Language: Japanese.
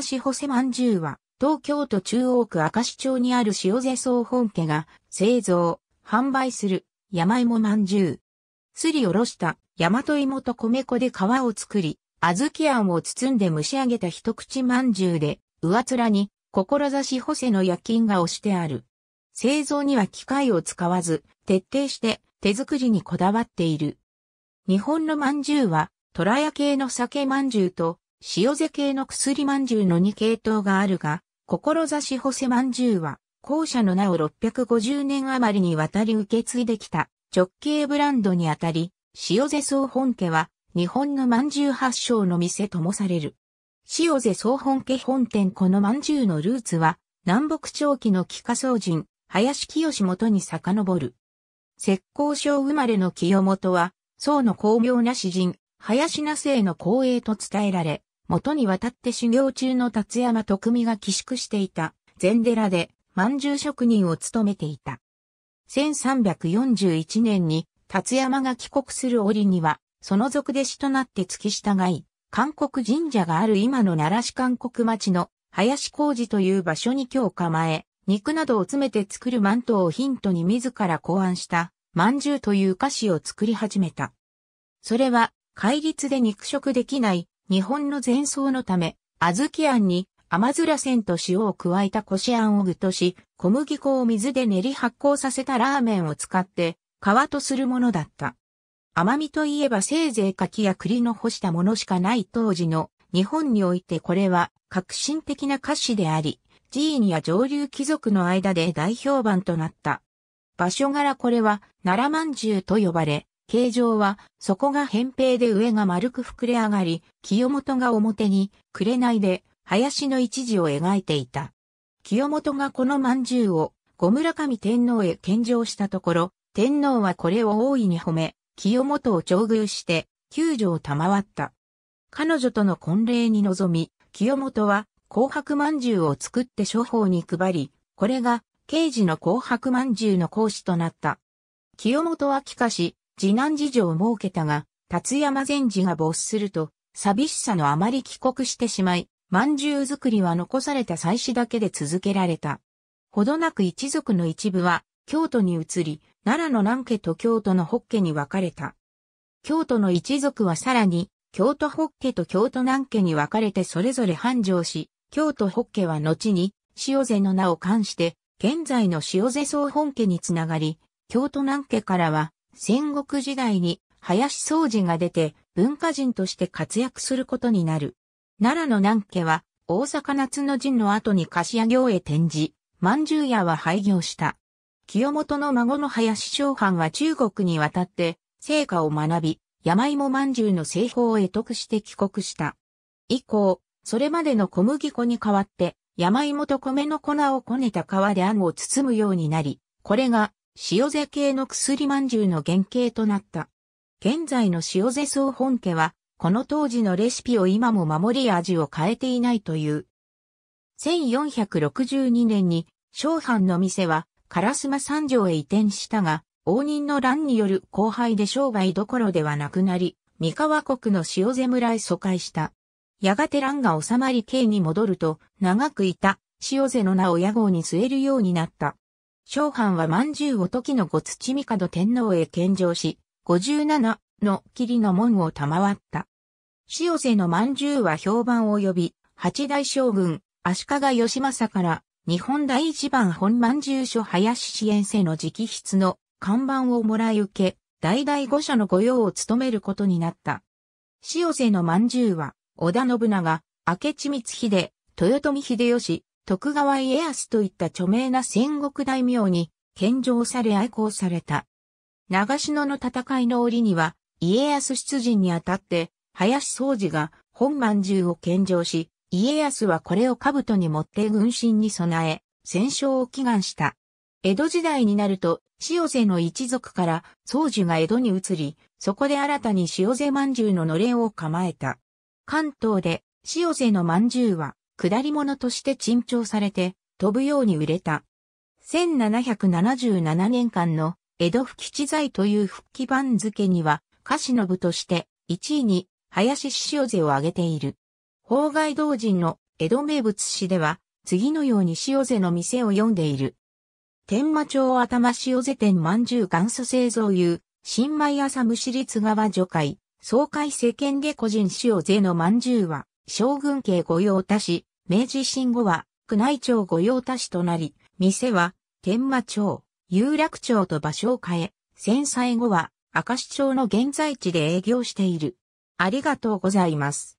志補正饅頭は、東京都中央区明石町にある塩瀬総本家が製造、販売する山芋饅頭。すりおろした大和芋と米粉で皮を作り、小豆あんを包んで蒸し上げた一口饅頭で、上面に志補正の焼金が押してある。製造には機械を使わず、徹底して手作りにこだわっている。日本の饅頭は、虎屋系の酒饅頭と、塩瀬系の薬まんじゅうの2系統があるが、志補正まんじゅうは、後者の名を650年余りにわたり受け継いできた直系ブランドにあたり、塩瀬総本家は、日本のまんじゅう発祥の店ともされる。塩瀬総本家本店このまんじゅうのルーツは、南北朝期の帰化僧人、林清元に遡る。石膏省生まれの清元は、宋の巧妙な詩人、林那生の光栄と伝えられ、元にわたって修行中の達山徳美が寄宿していた禅寺で饅頭職人を務めていた。1341年に達山が帰国する折には、その族弟子となって付き従い、韓国神社がある今の奈良市韓国町の林工事という場所に今日構え、肉などを詰めて作るマントをヒントに自ら考案した、饅頭という菓子を作り始めた。それは、戒律で肉食できない日本の前奏のため、小豆あんに甘ずらせんと塩を加えたこしあんを具とし、小麦粉を水で練り発酵させたラーメンを使って、皮とするものだった。甘みといえばせいぜい柿や栗の干したものしかない当時の日本においてこれは革新的な菓子であり、寺院や上流貴族の間で大評判となった。場所柄これは奈良饅頭と呼ばれ、形状は、底が扁平で上が丸く膨れ上がり、清本が表に、れないで、林の一時を描いていた。清本がこの饅頭を、小村上天皇へ献上したところ、天皇はこれを大いに褒め、清本を調遇して、救助を賜った。彼女との婚礼に臨み、清本は、紅白饅頭を作って諸方に配り、これが、刑事の紅白饅頭の講師となった。清本は帰化し、次男事情を設けたが、達山禅師が没すると、寂しさのあまり帰国してしまい、饅頭作りは残された祭祀だけで続けられた。ほどなく一族の一部は、京都に移り、奈良の南家と京都の北家に分かれた。京都の一族はさらに、京都北家と京都南家に分かれてそれぞれ繁盛し、京都北家は後に、塩瀬の名を冠して、現在の塩瀬総本家につながり、京都南家からは、戦国時代に林総司が出て文化人として活躍することになる。奈良の南家は大阪夏の陣の後に菓子屋行へ転じ、万頭屋は廃業した。清本の孫の林昌藩は中国に渡って成果を学び、山芋饅頭の製法を得得して帰国した。以降、それまでの小麦粉に代わって、山芋と米の粉をこねた皮で餡を包むようになり、これが塩瀬系の薬まんじゅうの原型となった。現在の塩瀬総本家は、この当時のレシピを今も守り味を変えていないという。1462年に、商販の店は、カラスマ三条へ移転したが、応仁の乱による荒廃で商売どころではなくなり、三河国の塩瀬村へ疎開した。やがて乱が収まり刑に戻ると、長くいた、塩瀬の名を屋号に据えるようになった。小藩は万獣を時の五土帝天皇へ献上し、五十七の霧の門を賜った。塩瀬の万獣は評判を呼び、八大将軍、足利義政から、日本第一番本万獣所林支援世の直筆の看板をもらい受け、代々御所の御用を務めることになった。塩瀬の万獣は、織田信長、明智光秀、豊臣秀吉、徳川家康といった著名な戦国大名に献上され愛好された。長篠の戦いの折には、家康出陣にあたって、林宗司が本万銃を献上し、家康はこれを兜に持って軍神に備え、戦勝を祈願した。江戸時代になると、塩瀬の一族から宗司が江戸に移り、そこで新たに塩瀬万獣ののれんを構えた。関東で塩瀬の万獣は、下り物として珍重されて、飛ぶように売れた。1777年間の江戸き地材という復帰番付には、歌詞の部として1位に林塩瀬を挙げている。法外同人の江戸名物詩では、次のように塩瀬の店を読んでいる。天馬町頭塩瀬店饅頭元祖製造油、新米朝虫市立川除海、総会世間下個人塩瀬の饅頭は、将軍家御用達、明治維新後は宮内庁御用達となり、店は天満町、有楽町と場所を変え、戦災後は明石町の現在地で営業している。ありがとうございます。